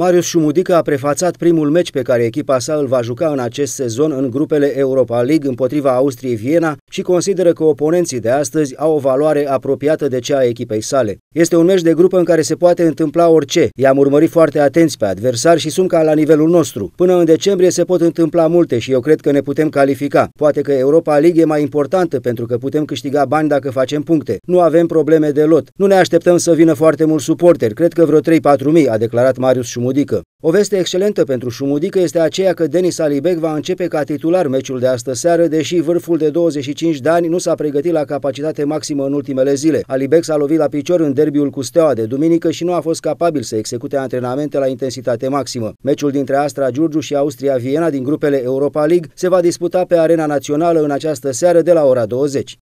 Marius Șumudică a prefațat primul meci pe care echipa sa îl va juca în acest sezon în grupele Europa League împotriva Austriei Viena și consideră că oponenții de astăzi au o valoare apropiată de cea a echipei sale. Este un meci de grupă în care se poate întâmpla orice. I-am urmărit foarte atenți pe adversari și sunt ca la nivelul nostru. Până în decembrie se pot întâmpla multe și eu cred că ne putem califica. Poate că Europa League e mai importantă pentru că putem câștiga bani dacă facem puncte. Nu avem probleme de lot. Nu ne așteptăm să vină foarte mulți suporteri. Cred că vreo 3-4 mii, a declarat Marius Șumudică Șumudică. O veste excelentă pentru Șumudică este aceea că Denis Alibec va începe ca titular meciul de astă seară, deși vârful de 25 de ani nu s-a pregătit la capacitate maximă în ultimele zile. Alibec s-a lovit la picior în derbiul cu Steaua de duminică și nu a fost capabil să execute antrenamente la intensitate maximă. Meciul dintre Astra Giurgiu și Austria Viena din grupele Europa League se va disputa pe arena națională în această seară de la ora 20.